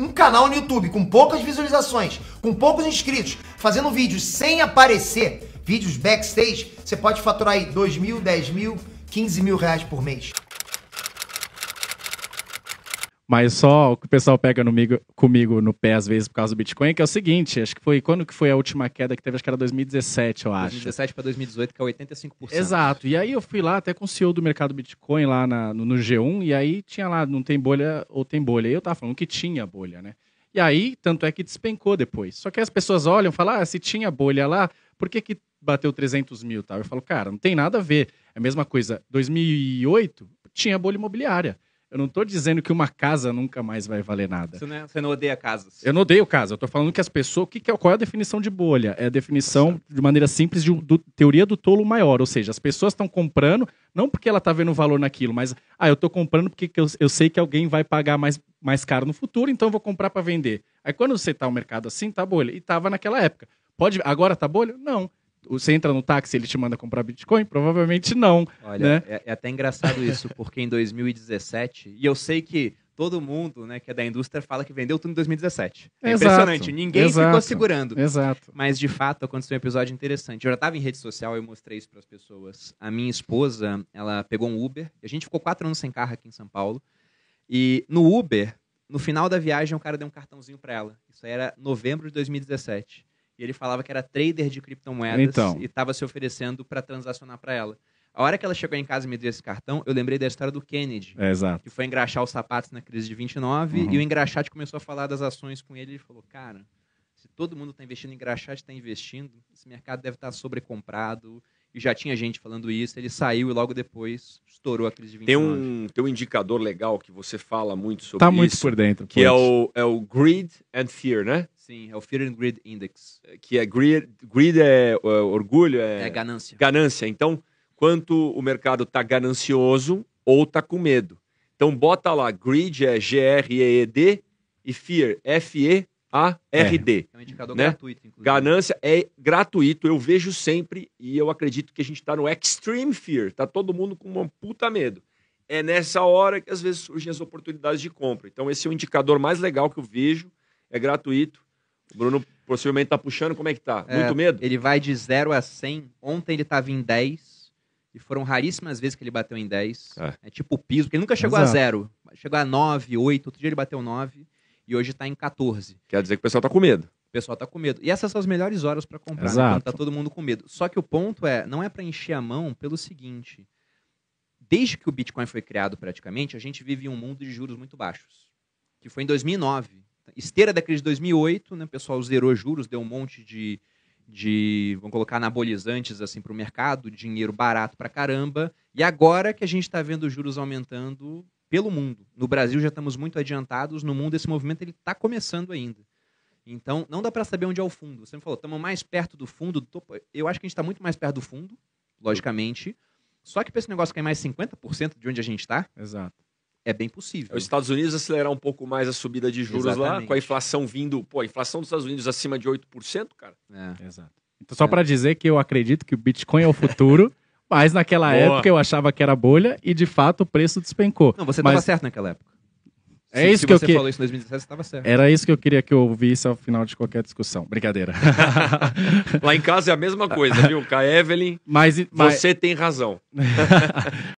um canal no YouTube com poucas visualizações, com poucos inscritos, fazendo vídeos sem aparecer, vídeos backstage, você pode faturar aí 2 mil, 10 mil, 15 mil reais por mês. Mas é só o que o pessoal pega no, comigo no pé às vezes por causa do Bitcoin, que é o seguinte, acho que foi quando que foi a última queda que teve, acho que era 2017, eu acho. 2017 para 2018, que é 85%. Exato. E aí eu fui lá até com o CEO do mercado Bitcoin lá na, no, no, G1, e aí tinha lá, não tem bolha ou tem bolha. E eu tava falando que tinha bolha, né? E aí, tanto é que despencou depois. Só que as pessoas olham e falam, ah, se tinha bolha lá, por que que bateu 300 mil tal? Eu falo, cara, não tem nada a ver. É a mesma coisa, 2008 tinha bolha imobiliária. Eu não estou dizendo que uma casa nunca mais vai valer nada. Você não, é, você não odeia casas. Eu não odeio casa. Eu estou falando que as pessoas. Que, que, é, qual é a definição de bolha? É a definição, Nossa. de maneira simples, de do, teoria do tolo maior. Ou seja, as pessoas estão comprando, não porque ela está vendo valor naquilo, mas, ah, eu estou comprando porque eu, eu, sei que alguém vai pagar mais, mais caro no futuro, então eu vou comprar para vender. Aí quando você está no mercado assim, tá bolha. E estava naquela época. Pode. Agora tá bolha? Não. Você entra no táxi ele te manda comprar Bitcoin? Provavelmente não. Olha, né? é, é até engraçado isso, porque em 2017, e eu sei que todo mundo né, que é da indústria fala que vendeu tudo em 2017. É exato, impressionante, ninguém exato, ficou segurando. Exato. Mas, de fato, aconteceu um episódio interessante. Eu já estava em rede social e mostrei isso para as pessoas. A minha esposa, ela pegou um Uber. A gente ficou quatro anos sem carro aqui em São Paulo. E no Uber, no final da viagem, o cara deu um cartãozinho para ela. Isso era novembro de 2017. E ele falava que era trader de criptomoedas então. e estava se oferecendo para transacionar para ela. A hora que ela chegou em casa e me deu esse cartão, eu lembrei da história do Kennedy. É, exato. Que foi engraxar os sapatos na crise de 29 uhum. e o engraxate começou a falar das ações com ele. Ele falou, cara, se todo mundo está investindo em engraxate, está investindo, esse mercado deve estar tá sobrecomprado. E já tinha gente falando isso. Ele saiu e logo depois estourou a crise de 29. Tem um, tem um indicador legal que você fala muito sobre tá isso. Está muito por dentro. Que é o, é o greed and fear, né? Sim, é o Fear and Greed Index. Eh, que é greed, greed é, é orgulho, é... é ganância. Ganância. Então, quanto o mercado está ganancioso ou está com medo. Então, bota lá, greed é G-R-E-E-D e fear, F-E-A-R-D. É. é um indicador né? gratuito, inclusive. Ganância é gratuito, eu vejo sempre e eu acredito que a gente está no extreme fear. Tá todo mundo com uma puta medo é nessa hora que às vezes surgem as oportunidades de compra. Então, esse é o indicador mais legal que eu vejo, é gratuito. O Bruno possivelmente tá puxando, como é que tá? É, muito medo? Ele vai de 0 a 100. Ontem ele tava em 10. E foram raríssimas vezes que ele bateu em 10. É, é tipo o piso, porque ele nunca chegou Exato. a 0. Chegou a 9, 8. Outro dia ele bateu 9. E hoje tá em 14. Quer dizer que o pessoal tá com medo. O pessoal tá com medo. E essas são as melhores horas para comprar, né? Exato. né? Quando tá todo mundo com medo. Só que o ponto é, não é para encher a mão pelo seguinte. Desde que o Bitcoin foi criado praticamente, a gente vive em um mundo de juros muito baixos. Que foi em 2009 esteira da crise de 2008, né, o pessoal zerou juros, deu um monte de, de vamos colocar, anabolizantes assim, para o mercado, dinheiro barato para caramba. E agora que a gente está vendo os juros aumentando pelo mundo. No Brasil já estamos muito adiantados, no mundo esse movimento está começando ainda. Então, não dá para saber onde é o fundo. Você me falou, estamos mais perto do fundo. Do topo. Eu acho que a gente está muito mais perto do fundo, logicamente. Só que para esse negócio cair mais 50% de onde a gente está. Exato. É bem possível. É os Estados Unidos acelerar um pouco mais a subida de juros Exatamente. lá, com a inflação vindo. Pô, a inflação dos Estados Unidos acima de 8%, cara. É. Exato. Então, só é. para dizer que eu acredito que o Bitcoin é o futuro. Mas naquela Boa. época eu achava que era bolha e de fato o preço despencou. Não, você estava mas... certo naquela época. É se, isso se que você eu que... falou isso em 2017, estava certo. Era isso que eu queria que eu ouvisse ao final de qualquer discussão. Brincadeira. Lá em casa é a mesma coisa, viu? Com a Evelyn, mas, mas... você tem razão.